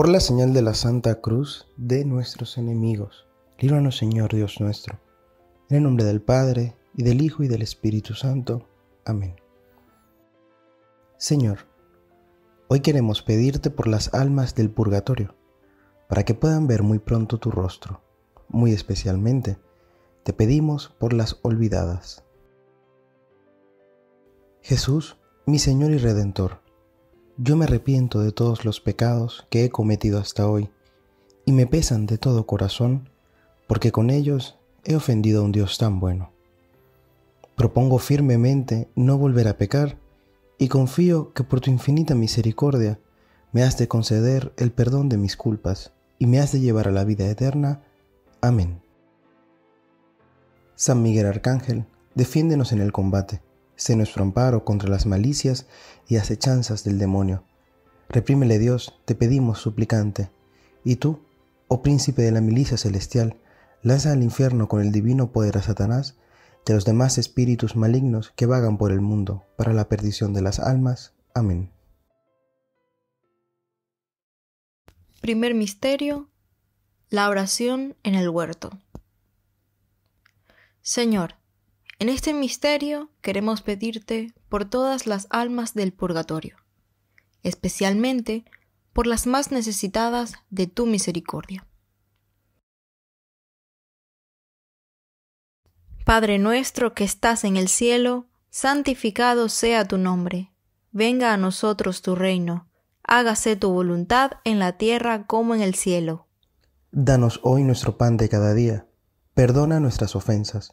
por la señal de la Santa Cruz de nuestros enemigos. Líbranos, Señor Dios nuestro. En el nombre del Padre, y del Hijo, y del Espíritu Santo. Amén. Señor, hoy queremos pedirte por las almas del purgatorio, para que puedan ver muy pronto tu rostro. Muy especialmente, te pedimos por las olvidadas. Jesús, mi Señor y Redentor, yo me arrepiento de todos los pecados que he cometido hasta hoy, y me pesan de todo corazón, porque con ellos he ofendido a un Dios tan bueno. Propongo firmemente no volver a pecar, y confío que por tu infinita misericordia me has de conceder el perdón de mis culpas, y me has de llevar a la vida eterna. Amén. San Miguel Arcángel, defiéndenos en el combate sé nuestro amparo contra las malicias y acechanzas del demonio. Reprímele Dios, te pedimos suplicante. Y tú, oh príncipe de la milicia celestial, lanza al infierno con el divino poder a Satanás y a los demás espíritus malignos que vagan por el mundo para la perdición de las almas. Amén. Primer misterio. La oración en el huerto. Señor, en este misterio queremos pedirte por todas las almas del purgatorio, especialmente por las más necesitadas de tu misericordia. Padre nuestro que estás en el cielo, santificado sea tu nombre. Venga a nosotros tu reino. Hágase tu voluntad en la tierra como en el cielo. Danos hoy nuestro pan de cada día. Perdona nuestras ofensas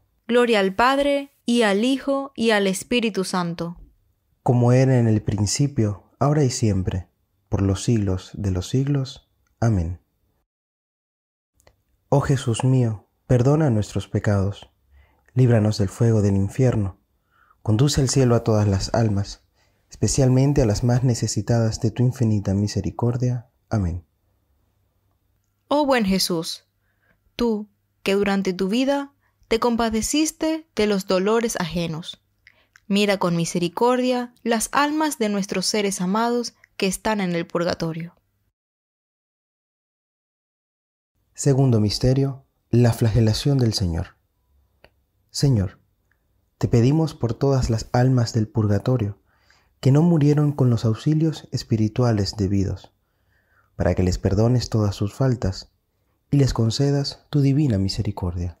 Gloria al Padre, y al Hijo, y al Espíritu Santo. Como era en el principio, ahora y siempre, por los siglos de los siglos. Amén. Oh Jesús mío, perdona nuestros pecados, líbranos del fuego del infierno, conduce al cielo a todas las almas, especialmente a las más necesitadas de tu infinita misericordia. Amén. Oh buen Jesús, tú, que durante tu vida te compadeciste de los dolores ajenos. Mira con misericordia las almas de nuestros seres amados que están en el purgatorio. Segundo misterio, la flagelación del Señor. Señor, te pedimos por todas las almas del purgatorio que no murieron con los auxilios espirituales debidos, para que les perdones todas sus faltas y les concedas tu divina misericordia.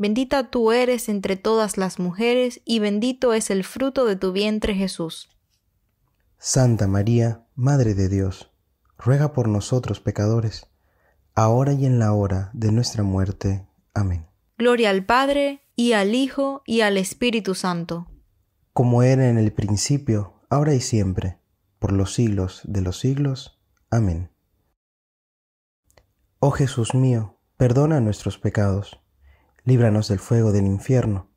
Bendita tú eres entre todas las mujeres, y bendito es el fruto de tu vientre Jesús. Santa María, Madre de Dios, ruega por nosotros pecadores, ahora y en la hora de nuestra muerte. Amén. Gloria al Padre, y al Hijo, y al Espíritu Santo. Como era en el principio, ahora y siempre, por los siglos de los siglos. Amén. Oh Jesús mío, perdona nuestros pecados líbranos del fuego del infierno.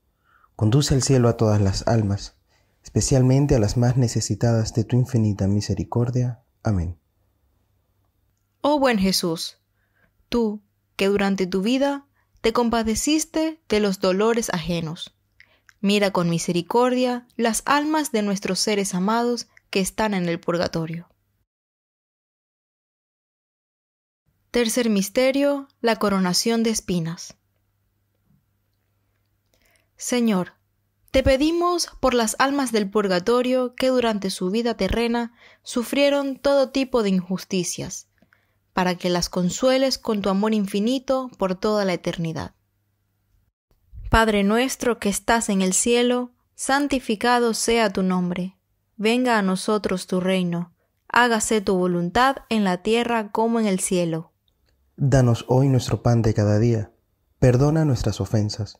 Conduce al cielo a todas las almas, especialmente a las más necesitadas de tu infinita misericordia. Amén. Oh buen Jesús, tú que durante tu vida te compadeciste de los dolores ajenos, mira con misericordia las almas de nuestros seres amados que están en el purgatorio. Tercer misterio, la coronación de espinas. Señor, te pedimos por las almas del purgatorio que durante su vida terrena sufrieron todo tipo de injusticias, para que las consueles con tu amor infinito por toda la eternidad. Padre nuestro que estás en el cielo, santificado sea tu nombre. Venga a nosotros tu reino. Hágase tu voluntad en la tierra como en el cielo. Danos hoy nuestro pan de cada día. Perdona nuestras ofensas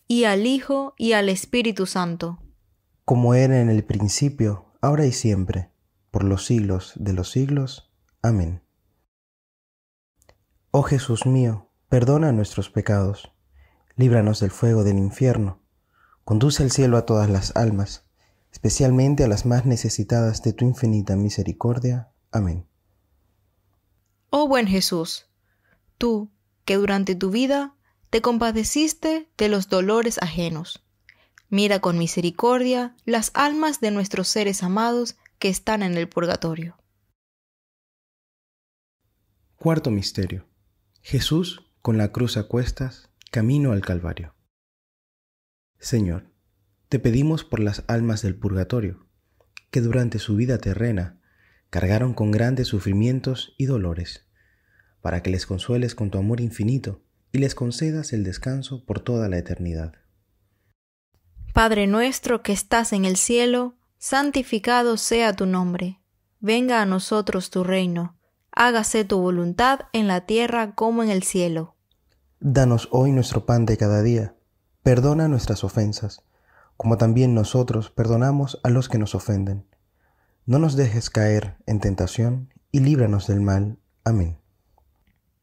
y al Hijo, y al Espíritu Santo. Como era en el principio, ahora y siempre, por los siglos de los siglos. Amén. Oh Jesús mío, perdona nuestros pecados, líbranos del fuego del infierno, conduce al cielo a todas las almas, especialmente a las más necesitadas de tu infinita misericordia. Amén. Oh buen Jesús, tú que durante tu vida te compadeciste de los dolores ajenos. Mira con misericordia las almas de nuestros seres amados que están en el purgatorio. Cuarto misterio. Jesús con la cruz a cuestas, camino al Calvario. Señor, te pedimos por las almas del purgatorio, que durante su vida terrena cargaron con grandes sufrimientos y dolores, para que les consueles con tu amor infinito y les concedas el descanso por toda la eternidad. Padre nuestro que estás en el cielo, santificado sea tu nombre. Venga a nosotros tu reino. Hágase tu voluntad en la tierra como en el cielo. Danos hoy nuestro pan de cada día. Perdona nuestras ofensas, como también nosotros perdonamos a los que nos ofenden. No nos dejes caer en tentación y líbranos del mal. Amén.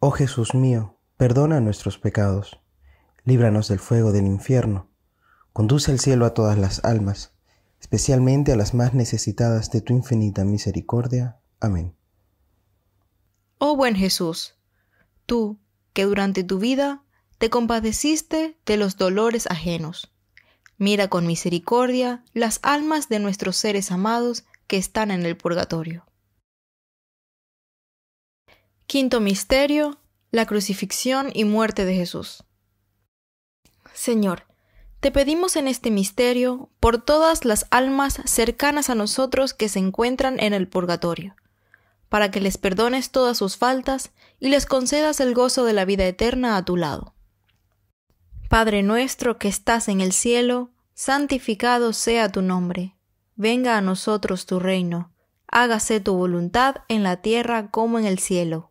Oh Jesús mío, perdona nuestros pecados, líbranos del fuego del infierno, conduce al cielo a todas las almas, especialmente a las más necesitadas de tu infinita misericordia. Amén. Oh buen Jesús, tú que durante tu vida te compadeciste de los dolores ajenos, mira con misericordia las almas de nuestros seres amados que están en el purgatorio. Quinto misterio, la crucifixión y muerte de Jesús. Señor, te pedimos en este misterio por todas las almas cercanas a nosotros que se encuentran en el purgatorio, para que les perdones todas sus faltas y les concedas el gozo de la vida eterna a tu lado. Padre nuestro que estás en el cielo, santificado sea tu nombre. Venga a nosotros tu reino. Hágase tu voluntad en la tierra como en el cielo.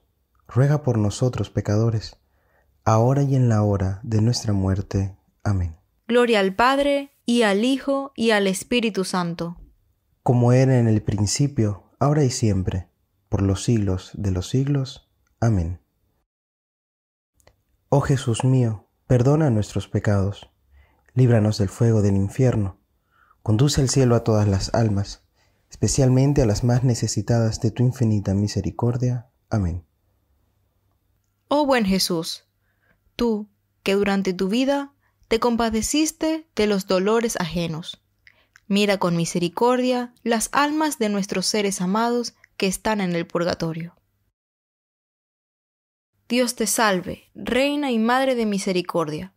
ruega por nosotros pecadores, ahora y en la hora de nuestra muerte. Amén. Gloria al Padre, y al Hijo, y al Espíritu Santo. Como era en el principio, ahora y siempre, por los siglos de los siglos. Amén. Oh Jesús mío, perdona nuestros pecados, líbranos del fuego del infierno, conduce al cielo a todas las almas, especialmente a las más necesitadas de tu infinita misericordia. Amén. Oh buen Jesús, tú que durante tu vida te compadeciste de los dolores ajenos. Mira con misericordia las almas de nuestros seres amados que están en el purgatorio. Dios te salve, Reina y Madre de Misericordia,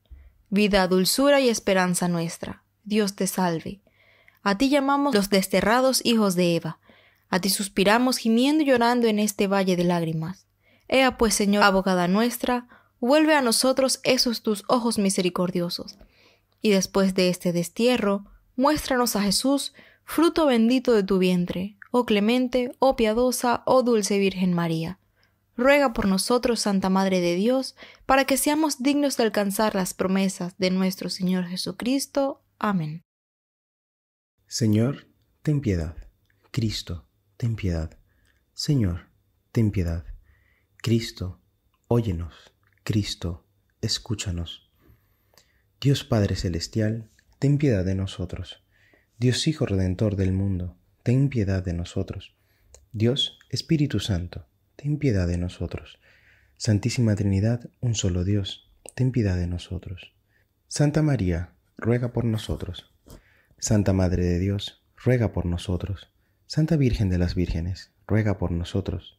vida, dulzura y esperanza nuestra. Dios te salve. A ti llamamos los desterrados hijos de Eva, a ti suspiramos gimiendo y llorando en este valle de lágrimas. Ea pues, Señor, abogada nuestra, vuelve a nosotros esos tus ojos misericordiosos. Y después de este destierro, muéstranos a Jesús, fruto bendito de tu vientre, oh clemente, oh piadosa, oh dulce Virgen María. Ruega por nosotros, Santa Madre de Dios, para que seamos dignos de alcanzar las promesas de nuestro Señor Jesucristo. Amén. Señor, ten piedad. Cristo, ten piedad. Señor, ten piedad. Cristo, óyenos. Cristo, escúchanos. Dios Padre Celestial, ten piedad de nosotros. Dios Hijo Redentor del mundo, ten piedad de nosotros. Dios Espíritu Santo, ten piedad de nosotros. Santísima Trinidad, un solo Dios, ten piedad de nosotros. Santa María, ruega por nosotros. Santa Madre de Dios, ruega por nosotros. Santa Virgen de las Vírgenes, ruega por nosotros.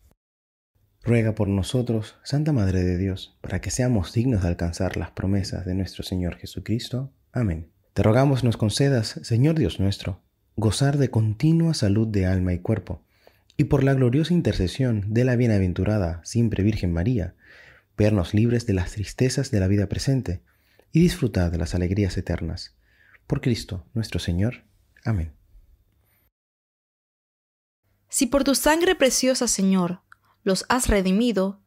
Ruega por nosotros, Santa Madre de Dios, para que seamos dignos de alcanzar las promesas de nuestro Señor Jesucristo. Amén. Te rogamos nos concedas, Señor Dios nuestro, gozar de continua salud de alma y cuerpo, y por la gloriosa intercesión de la bienaventurada siempre Virgen María, vernos libres de las tristezas de la vida presente y disfrutar de las alegrías eternas. Por Cristo nuestro Señor. Amén. Si por tu sangre preciosa, Señor, los has redimido,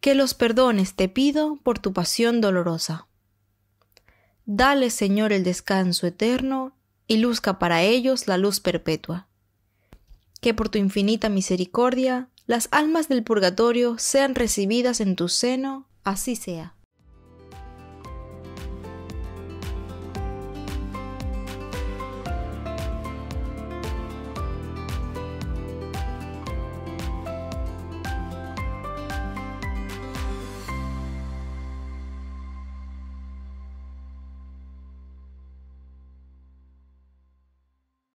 que los perdones te pido por tu pasión dolorosa. Dale, Señor, el descanso eterno y luzca para ellos la luz perpetua. Que por tu infinita misericordia las almas del purgatorio sean recibidas en tu seno, así sea.